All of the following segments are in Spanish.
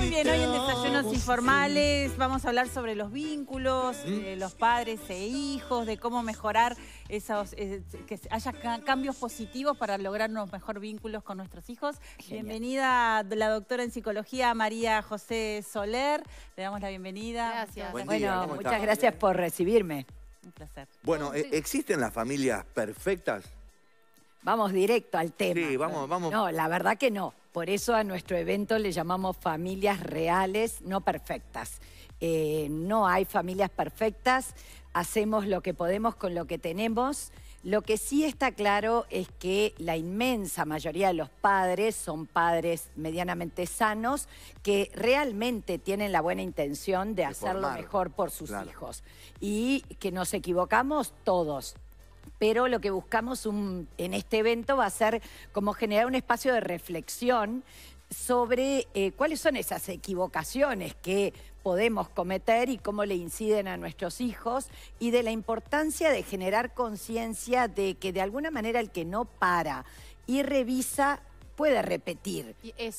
Muy bien, hoy en Desayunos Informales vamos a hablar sobre los vínculos, ¿Mm? eh, los padres e hijos, de cómo mejorar esos, eh, que haya cambios positivos para lograr unos mejores vínculos con nuestros hijos. Bienvenida la doctora en psicología María José Soler, le damos la bienvenida. Gracias. bueno, muchas gracias por recibirme. Un placer. Bueno, e-, ¿existen las familias perfectas? Vamos directo al tema. Sí, vamos, vamos. No, la verdad que no. Por eso a nuestro evento le llamamos familias reales, no perfectas. Eh, no hay familias perfectas, hacemos lo que podemos con lo que tenemos. Lo que sí está claro es que la inmensa mayoría de los padres son padres medianamente sanos que realmente tienen la buena intención de, hacer lo mejor por sus hijos. Y que nos equivocamos todos, pero lo que buscamos en este evento va a ser como generar un espacio de reflexión sobre eh, cuáles son esas equivocaciones que podemos cometer y cómo le inciden a nuestros hijos y de la importancia de generar conciencia de que de alguna manera el que no para y revisa puede repetir.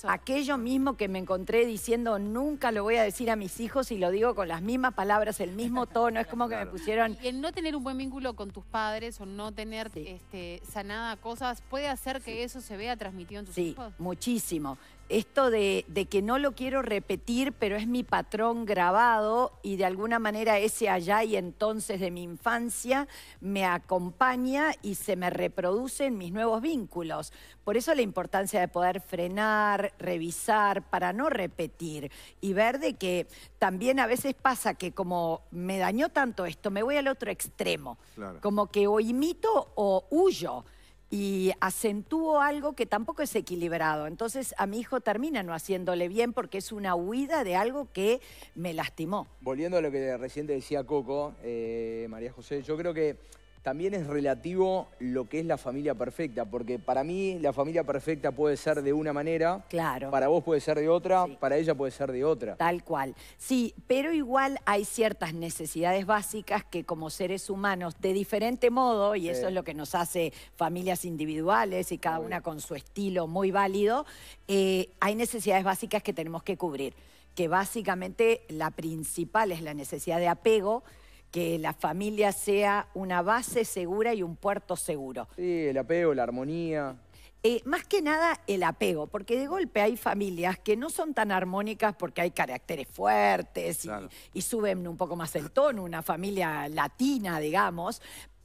Aquello mismo que me encontré diciendo nunca lo voy a decir a mis hijos y lo digo con las mismas palabras, el mismo tono, es como que me pusieron... Y el no tener un buen vínculo con tus padres o no tener este, sanada cosas, ¿puede hacer que eso se vea transmitido en tus hijos? Sí, muchísimo. Esto de, de que no lo quiero repetir, pero es mi patrón grabado y de alguna manera ese allá y entonces de mi infancia me acompaña y se me reproduce en mis nuevos vínculos. Por eso la importancia de poder frenar, revisar, para no repetir y ver de que también a veces pasa que como me dañó tanto esto, me voy al otro extremo, como que o imito o huyo y acentúo algo que tampoco es equilibrado. Entonces a mi hijo termina no haciéndole bien porque es una huida de algo que me lastimó. Volviendo a lo que recién decía Coco, eh, María José, yo creo que también es relativo lo que es la familia perfecta, porque para mí la familia perfecta puede ser de una manera, claro. para vos puede ser de otra, para ella puede ser de otra. Tal cual. Sí, pero igual hay ciertas necesidades básicas que como seres humanos, de diferente modo, y eso es lo que nos hace familias individuales y cada una con su estilo muy válido, eh, hay necesidades básicas que tenemos que cubrir, que básicamente la principal es la necesidad de apego, que la familia sea una base segura y un puerto seguro. Sí, el apego, la armonía. Eh, más que nada el apego, porque de golpe hay familias que no son tan armónicas porque hay caracteres fuertes y, suben un poco más el tono, una familia latina, digamos,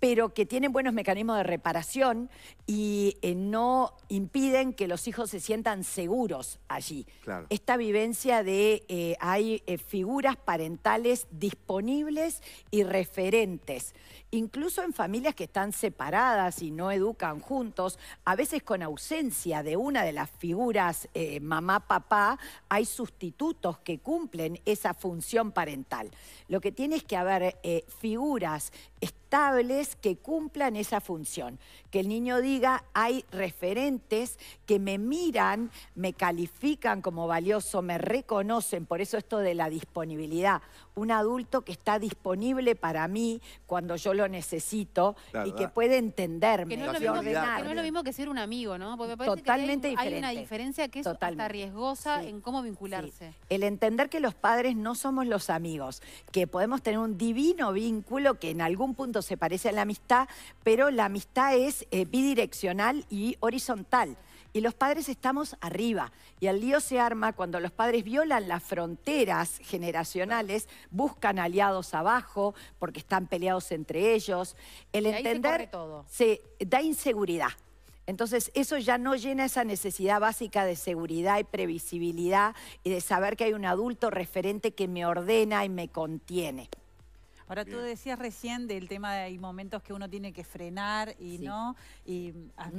pero que tienen buenos mecanismos de reparación y eh, no impiden que los hijos se sientan seguros allí. Esta vivencia de eh, hay eh, figuras parentales disponibles y referentes incluso en familias que están separadas y no educan juntos, a veces con ausencia de una de las figuras eh, mamá-papá, hay sustitutos que cumplen esa función parental. Lo que tiene es que haber eh, figuras estables que cumplan esa función. Que el niño diga, hay referentes que me miran, me califican como valioso, me reconocen. Por eso esto de la disponibilidad. Un adulto que está disponible para mí cuando yo lo necesito y que puede entenderme. no, lo mismo, que no es lo mismo que ser un amigo, ¿no? Porque me parece Totalmente que hay, una diferencia que es Totalmente. riesgosa en cómo vincularse. El entender que los padres no somos los amigos, que podemos tener un divino vínculo que en algún punto se parece a la amistad, pero la amistad es eh, bidireccional y horizontal y los padres estamos arriba. Y el lío se arma cuando los padres violan las fronteras generacionales, buscan aliados abajo porque están peleados entre ellos ellos, el entender... se da inseguridad. Entonces, eso ya no llena esa necesidad básica de seguridad y previsibilidad y de saber que hay un adulto referente que me ordena y me contiene. Ahora tú decías recién del tema de hay momentos que uno tiene que frenar y no, y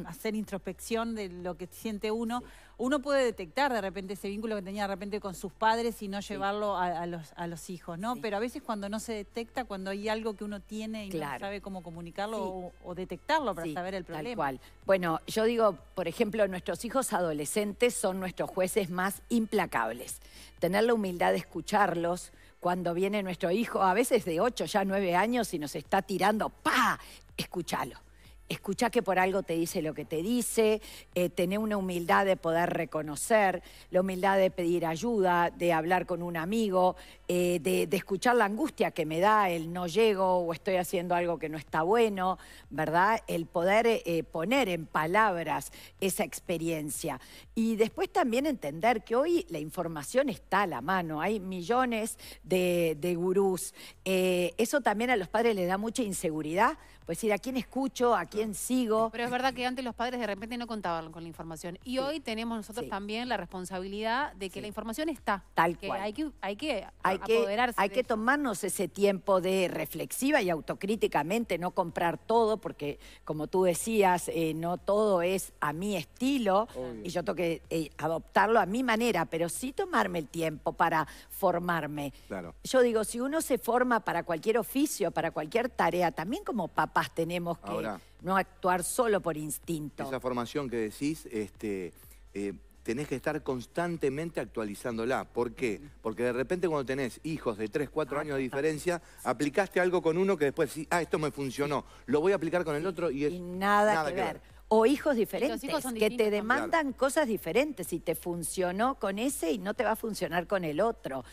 hacer introspección de lo que siente uno. Uno puede detectar de repente ese vínculo que tenía de repente con sus padres y no llevarlo a, los, hijos, ¿no? Pero a veces cuando no se detecta, cuando hay algo que uno tiene y no sabe cómo comunicarlo o, detectarlo para saber el problema. Tal cual. Bueno, yo digo, por ejemplo, nuestros hijos adolescentes son nuestros jueces más implacables. Tener la humildad de escucharlos, cuando viene nuestro hijo, a veces de 8, ya 9 años, y nos está tirando, ¡pa! Escúchalo. Escuchar que por algo te dice lo que te dice, eh, tener una humildad de poder reconocer, la humildad de pedir ayuda, de hablar con un amigo, eh, de, escuchar la angustia que me da el no llego o estoy haciendo algo que no está bueno, ¿verdad? El poder eh, poner en palabras esa experiencia. Y después también entender que hoy la información está a la mano, hay millones de, gurús. eso también a los padres les da mucha inseguridad, pues ir a quién escucho, a quién sigo. Pero es verdad que antes los padres de repente no contaban con la información. Y hoy tenemos nosotros también la responsabilidad de que la información está. Tal que cual. Hay que, hay que, apoderarse. Hay que tomarnos ese tiempo de reflexiva y autocríticamente, no comprar todo, porque como tú decías, eh, no todo es a mi estilo. Y yo tengo que eh, adoptarlo a mi manera, pero sí tomarme el tiempo para formarme. Claro. Yo digo, si uno se forma para cualquier oficio, para cualquier tarea, también como papás tenemos que no actuar solo por instinto. Esa formación que decís, este, eh, tenés que estar constantemente actualizándola. ¿Por qué? Porque de repente cuando tenés hijos de 3, 4 ah, años de diferencia, aplicaste algo con uno que después sí, ah, esto me funcionó, lo voy a aplicar con el otro y es nada, que, ver. o hijos diferentes, que te demandan cosas diferentes. y te funcionó con ese y no te va a funcionar con el otro.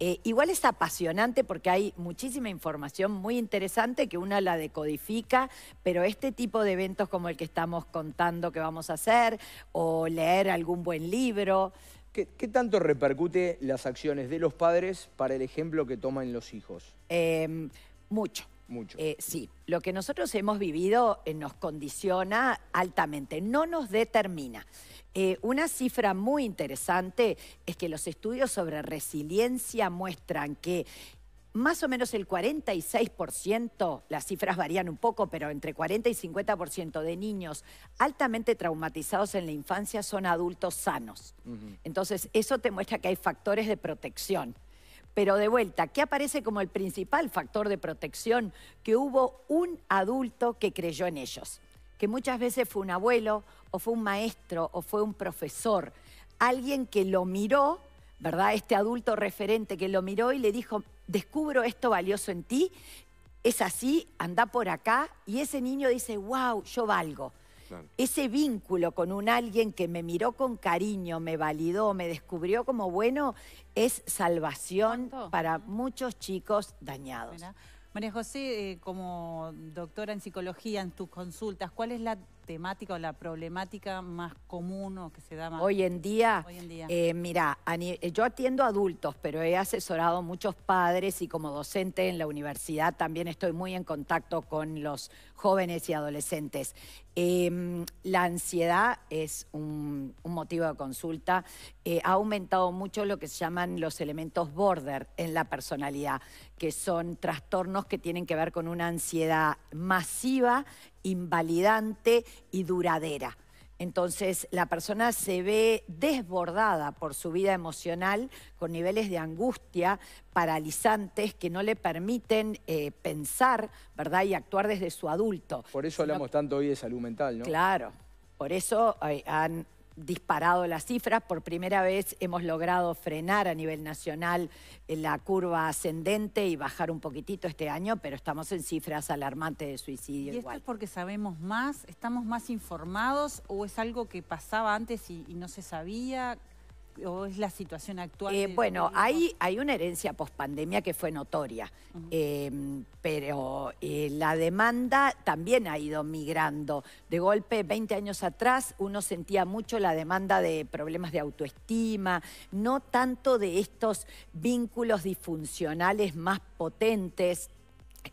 Eh, igual es apasionante porque hay muchísima información muy interesante que una la decodifica, pero este tipo de eventos como el que estamos contando que vamos a hacer o leer algún buen libro. ¿Qué, tanto repercute las acciones de los padres para el ejemplo que toman los hijos? Em, mucho. Eh, sí, lo que nosotros hemos vivido eh, nos condiciona altamente, no nos determina. Eh, una cifra muy interesante es que los estudios sobre resiliencia muestran que más o menos el 46%, las cifras varían un poco, pero entre 40 y 50% de niños altamente traumatizados en la infancia son adultos sanos. Entonces, eso te muestra que hay factores de protección pero de vuelta, ¿qué aparece como el principal factor de protección? Que hubo un adulto que creyó en ellos, que muchas veces fue un abuelo o fue un maestro o fue un profesor, alguien que lo miró, ¿verdad? Este adulto referente que lo miró y le dijo, descubro esto valioso en ti, es así, anda por acá, y ese niño dice, wow, yo valgo ese vínculo con un alguien que me miró con cariño, me validó, me descubrió como bueno, es salvación para muchos chicos dañados. María José, eh, como doctora en psicología, en tus consultas, ¿cuál es la temática o la problemática más común o que se da más? Hoy en día, Hoy en día. Eh, mira, eh, yo atiendo adultos, pero he asesorado muchos padres y como docente en la universidad también estoy muy en contacto con los jóvenes y adolescentes. Em, la ansiedad es un, motivo de consulta. Eh, ha aumentado mucho lo que se llaman los elementos border en la personalidad, que son trastornos que tienen que ver con una ansiedad masiva, invalidante y duradera. Entonces la persona se ve desbordada por su vida emocional, con niveles de angustia paralizantes que no le permiten eh, pensar, ¿verdad? Y actuar desde su adulto. Por eso hablamos tanto hoy de salud mental, ¿no? Claro. Por eso eh, han disparado las cifras. Por primera vez hemos logrado frenar a nivel nacional eh, la curva ascendente y bajar un poquitito este año, pero estamos en cifras alarmantes de suicidio. ¿Y esto es porque sabemos más, estamos más informados o es algo que pasaba antes y no se sabía? o es la situación actual? Eh, bueno, hay, hay una herencia pospandemia que fue notoria, em, pero eh, la demanda también ha ido migrando. De golpe, 20 años atrás, uno sentía mucho la demanda de problemas de autoestima, no tanto de estos vínculos disfuncionales más potentes,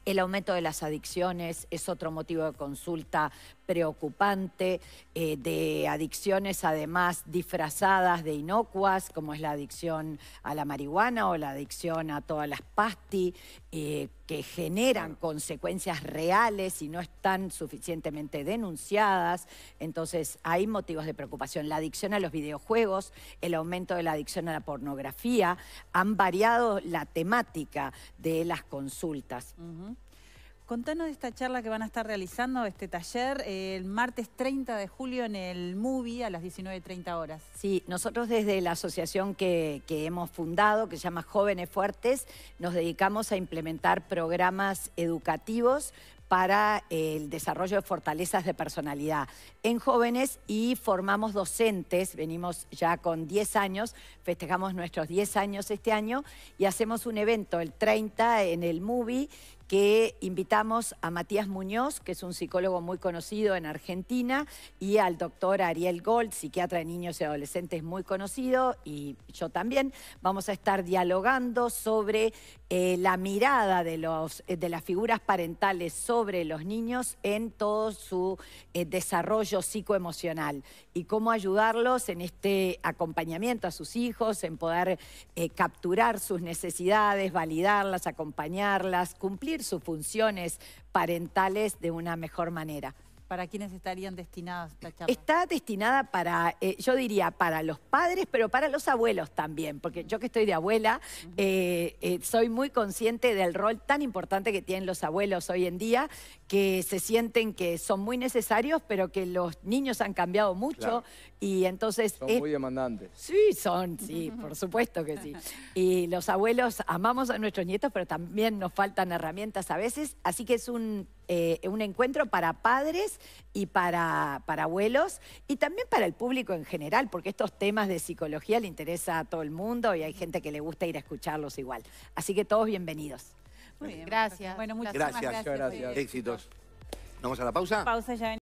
el aumento de las adicciones es otro motivo de consulta preocupante eh, de adicciones además disfrazadas de inocuas, como es la adicción a la marihuana o la adicción a todas las pastis, eh, que generan consecuencias reales y no están suficientemente denunciadas. Entonces hay motivos de preocupación. La adicción a los videojuegos, el aumento de la adicción a la pornografía, han variado la temática de las consultas. Contanos de esta charla que van a estar realizando, este taller, eh, el martes 30 de julio en el MUBI a las 19.30 horas. Sí, nosotros desde la asociación que, hemos fundado, que se llama Jóvenes Fuertes, nos dedicamos a implementar programas educativos para eh, el desarrollo de fortalezas de personalidad en jóvenes y formamos docentes, venimos ya con 10 años, festejamos nuestros 10 años este año y hacemos un evento el 30 en el MUBI que invitamos a Matías Muñoz, que es un psicólogo muy conocido en Argentina, y al doctor Ariel Gold, psiquiatra de niños y adolescentes muy conocido, y yo también. Vamos a estar dialogando sobre eh, la mirada de, los, eh, de las figuras parentales sobre los niños en todo su eh, desarrollo psicoemocional y cómo ayudarlos en este acompañamiento a sus hijos, en poder capturar sus necesidades, validarlas, acompañarlas, cumplir sus funciones parentales de una mejor manera. ¿Para quiénes estarían destinadas esta charla? Está destinada para, eh, yo diría, para los padres, pero para los abuelos también, porque yo que estoy de abuela, eh, eh, soy muy consciente del rol tan importante que tienen los abuelos hoy en día, que se sienten que son muy necesarios, pero que los niños han cambiado mucho y entonces... Son muy demandantes. Sí, son, sí, por supuesto que sí. Y los abuelos amamos a nuestros nietos, pero también nos faltan herramientas a veces, así que es un, eh, un encuentro para padres y para, para abuelos y también para el público en general, porque estos temas de psicología le interesa a todo el mundo y hay gente que le gusta ir a escucharlos igual. Así que todos bienvenidos. Muy bien. Gracias. Bueno, muchas gracias. gracias. Éxitos. vamos a la pausa? Pausa ya.